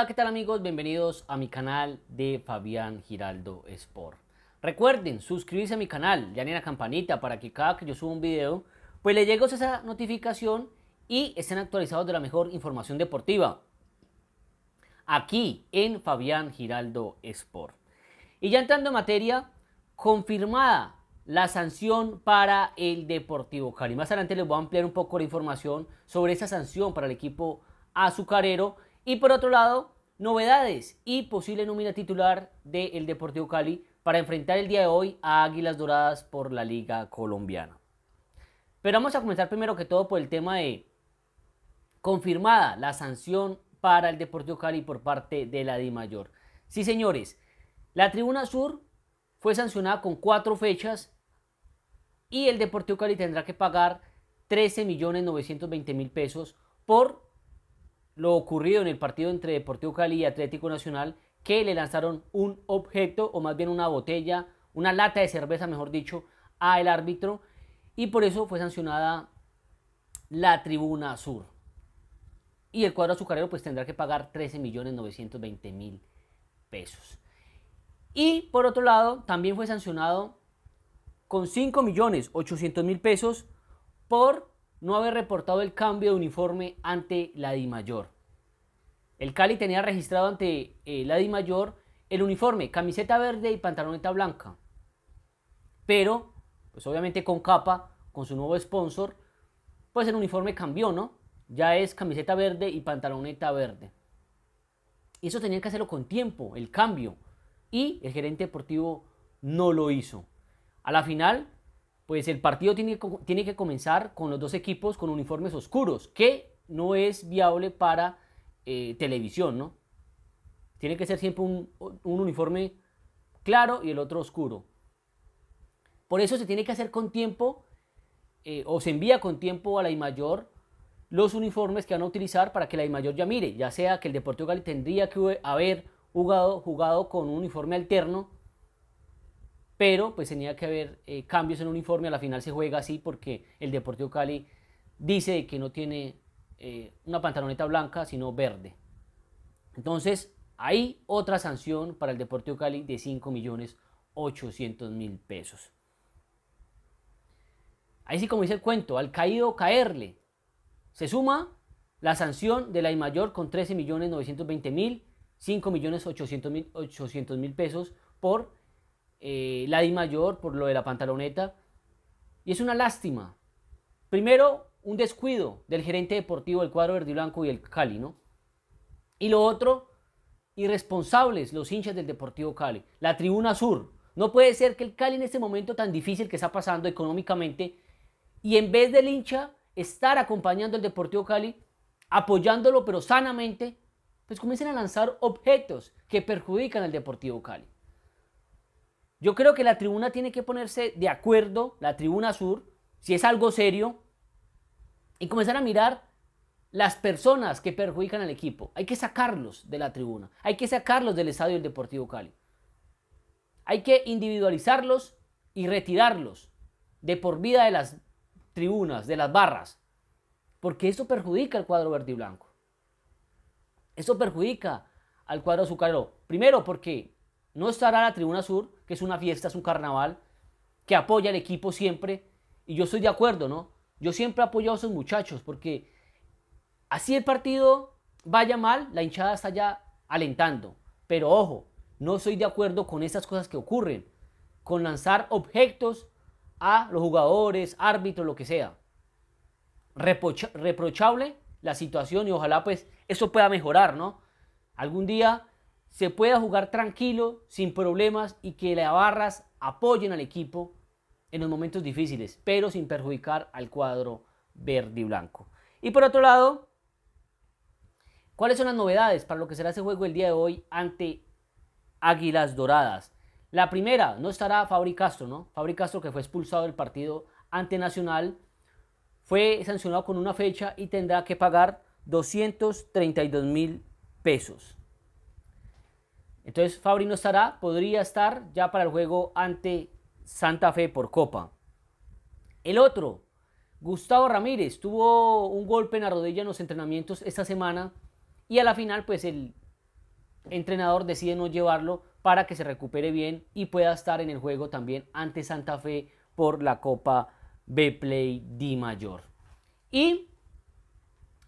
Hola, ¿qué tal amigos? Bienvenidos a mi canal de Fabián Giraldo Sport. Recuerden suscribirse a mi canal, ya en la campanita para que cada que yo suba un video, pues les llegue esa notificación y estén actualizados de la mejor información deportiva. Aquí en Fabián Giraldo Sport. Y ya entrando en materia, confirmada la sanción para el Deportivo Cali. Más adelante les voy a ampliar un poco la información sobre esa sanción para el equipo azucarero y por otro lado, novedades y posible nómina titular del Deportivo Cali para enfrentar el día de hoy a Águilas Doradas por la Liga Colombiana. Pero vamos a comenzar primero que todo por el tema de confirmada la sanción para el Deportivo Cali por parte de la DIMAYOR. Sí, señores, la Tribuna Sur fue sancionada con cuatro fechas y el Deportivo Cali tendrá que pagar $13.920.000 pesos por lo ocurrido en el partido entre Deportivo Cali y Atlético Nacional, que le lanzaron un objeto, o más bien una botella, una lata de cerveza, mejor dicho, al árbitro, y por eso fue sancionada la tribuna sur. Y el cuadro azucarero pues tendrá que pagar 13.920.000 pesos. Y por otro lado, también fue sancionado con 5.800.000 pesos por no haber reportado el cambio de uniforme ante la mayor El Cali tenía registrado ante eh, la la mayor el uniforme, camiseta verde y pantaloneta blanca. Pero, pues obviamente con capa, con su nuevo sponsor, pues el uniforme cambió, ¿no? Ya es camiseta verde y pantaloneta verde. Y eso tenían que hacerlo con tiempo, el cambio. Y el gerente deportivo no lo hizo. A la final, pues el partido tiene, tiene que comenzar con los dos equipos con uniformes oscuros, que no es viable para eh, televisión, ¿no? Tiene que ser siempre un, uniforme claro y el otro oscuro. Por eso se tiene que hacer con tiempo eh, o se envía con tiempo a la mayor los uniformes que van a utilizar para que la mayor ya mire, ya sea que el Deportivo Cali tendría que haber jugado, jugado con un uniforme alterno pero pues tenía que haber eh, cambios en uniforme, a la final se juega así porque el Deportivo Cali dice que no tiene eh, una pantaloneta blanca, sino verde. Entonces, hay otra sanción para el Deportivo Cali de 5.800.000 pesos. Ahí sí, como dice el cuento, al caído caerle. Se suma la sanción de la mayor con 13.920.000, 5.800.000 pesos por eh, la Di Mayor por lo de la pantaloneta. Y es una lástima. Primero, un descuido del gerente deportivo del cuadro verde y blanco y el Cali, ¿no? Y lo otro, irresponsables los hinchas del Deportivo Cali. La tribuna sur. No puede ser que el Cali en este momento tan difícil que está pasando económicamente y en vez del hincha estar acompañando al Deportivo Cali, apoyándolo pero sanamente, pues comiencen a lanzar objetos que perjudican al Deportivo Cali. Yo creo que la tribuna tiene que ponerse de acuerdo, la tribuna sur, si es algo serio, y comenzar a mirar las personas que perjudican al equipo. Hay que sacarlos de la tribuna, hay que sacarlos del estadio del Deportivo Cali. Hay que individualizarlos y retirarlos de por vida de las tribunas, de las barras, porque eso perjudica al cuadro verde y blanco. Eso perjudica al cuadro azucarero. Primero porque no estará la tribuna sur, que es una fiesta, es un carnaval, que apoya al equipo siempre. Y yo estoy de acuerdo, ¿no? Yo siempre he apoyado a esos muchachos porque así el partido vaya mal, la hinchada está ya alentando. Pero ojo, no estoy de acuerdo con esas cosas que ocurren, con lanzar objetos a los jugadores, árbitros, lo que sea. reprochable la situación y ojalá pues eso pueda mejorar, ¿no? Algún día se pueda jugar tranquilo, sin problemas y que las barras apoyen al equipo en los momentos difíciles, pero sin perjudicar al cuadro verde y blanco. Y por otro lado, ¿cuáles son las novedades para lo que será ese juego el día de hoy ante Águilas Doradas? La primera, no estará Fabri Castro, ¿no? Fabri que fue expulsado del partido ante Nacional, fue sancionado con una fecha y tendrá que pagar 232 mil pesos. Entonces Fabri no estará, podría estar ya para el juego ante Santa Fe por Copa. El otro, Gustavo Ramírez, tuvo un golpe en la rodilla en los entrenamientos esta semana y a la final pues el entrenador decide no llevarlo para que se recupere bien y pueda estar en el juego también ante Santa Fe por la Copa B-Play D Mayor. Y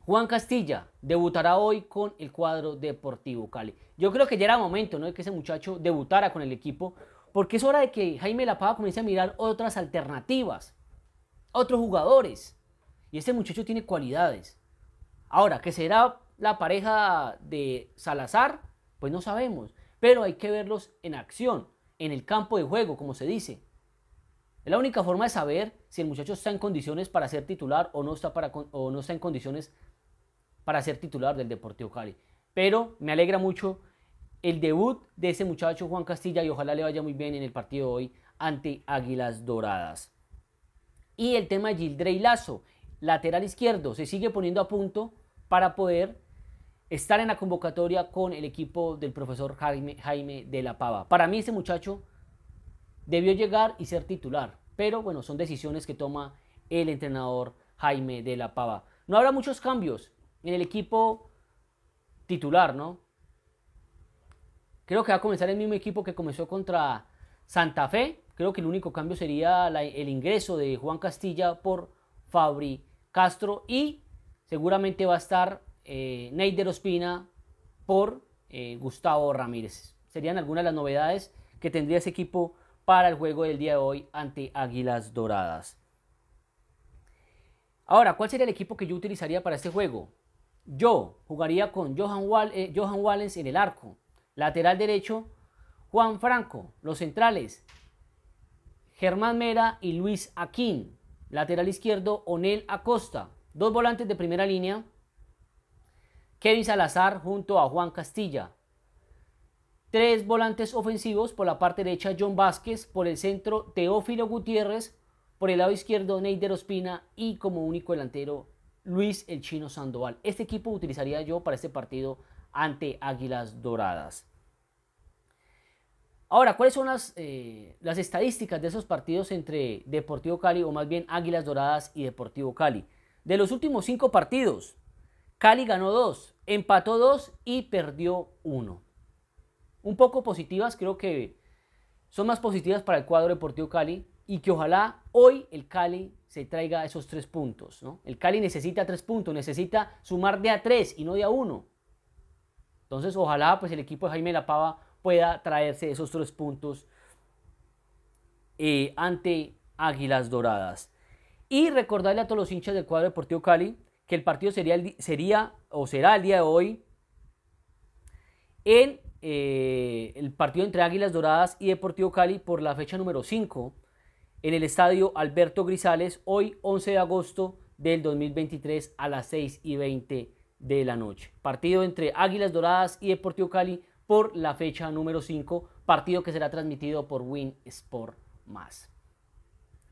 Juan Castilla debutará hoy con el cuadro Deportivo Cali. Yo creo que ya era momento ¿no? de que ese muchacho debutara con el equipo, porque es hora de que Jaime Lapava comience a mirar otras alternativas, otros jugadores. Y este muchacho tiene cualidades. Ahora, ¿qué será la pareja de Salazar, pues no sabemos, pero hay que verlos en acción, en el campo de juego, como se dice. Es la única forma de saber si el muchacho está en condiciones para ser titular o no está, para, o no está en condiciones para ser titular del Deportivo Cali. Pero me alegra mucho el debut de ese muchacho Juan Castilla y ojalá le vaya muy bien en el partido de hoy ante Águilas Doradas. Y el tema de Gildrey Lazo, lateral izquierdo, se sigue poniendo a punto para poder estar en la convocatoria con el equipo del profesor Jaime de la Pava. Para mí ese muchacho debió llegar y ser titular. Pero bueno, son decisiones que toma el entrenador Jaime de la Pava. No habrá muchos cambios en el equipo titular, ¿no? Creo que va a comenzar el mismo equipo que comenzó contra Santa Fe. Creo que el único cambio sería el ingreso de Juan Castilla por Fabri Castro y seguramente va a estar eh, Neider Ospina por eh, Gustavo Ramírez. Serían algunas de las novedades que tendría ese equipo para el juego del día de hoy ante Águilas Doradas. Ahora, ¿cuál sería el equipo que yo utilizaría para este juego? Yo jugaría con eh, Johan, Wallens en el arco, lateral derecho, Juan Franco, los centrales, Germán Mera y Luis Aquín, lateral izquierdo, Onel Acosta, dos volantes de primera línea, Kevin Salazar junto a Juan Castilla, Tres volantes ofensivos, por la parte derecha John Vázquez, por el centro Teófilo Gutiérrez, por el lado izquierdo Neider Ospina y como único delantero Luis el Chino Sandoval. Este equipo utilizaría yo para este partido ante Águilas Doradas. Ahora, ¿cuáles son las, eh, las estadísticas de esos partidos entre Deportivo Cali o más bien Águilas Doradas y Deportivo Cali? De los últimos cinco partidos, Cali ganó dos, empató dos y perdió uno un poco positivas, creo que son más positivas para el cuadro Deportivo Cali y que ojalá hoy el Cali se traiga esos tres puntos. ¿no? El Cali necesita tres puntos, necesita sumar de a tres y no de a uno. Entonces ojalá pues el equipo de Jaime La Pava pueda traerse esos tres puntos eh, ante Águilas Doradas. Y recordarle a todos los hinchas del cuadro Deportivo Cali que el partido sería, sería o será el día de hoy en eh, el partido entre Águilas Doradas y Deportivo Cali por la fecha número 5 en el estadio Alberto Grisales, hoy 11 de agosto del 2023 a las 6 y 20 de la noche. Partido entre Águilas Doradas y Deportivo Cali por la fecha número 5, partido que será transmitido por Win Sport Más.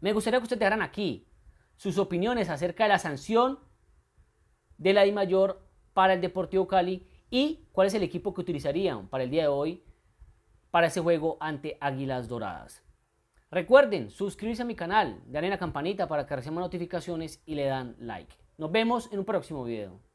Me gustaría que ustedes dejaran aquí sus opiniones acerca de la sanción de la mayor para el Deportivo Cali ¿Y cuál es el equipo que utilizarían para el día de hoy para ese juego ante Águilas Doradas? Recuerden suscribirse a mi canal, darle la campanita para que reciban notificaciones y le dan like. Nos vemos en un próximo video.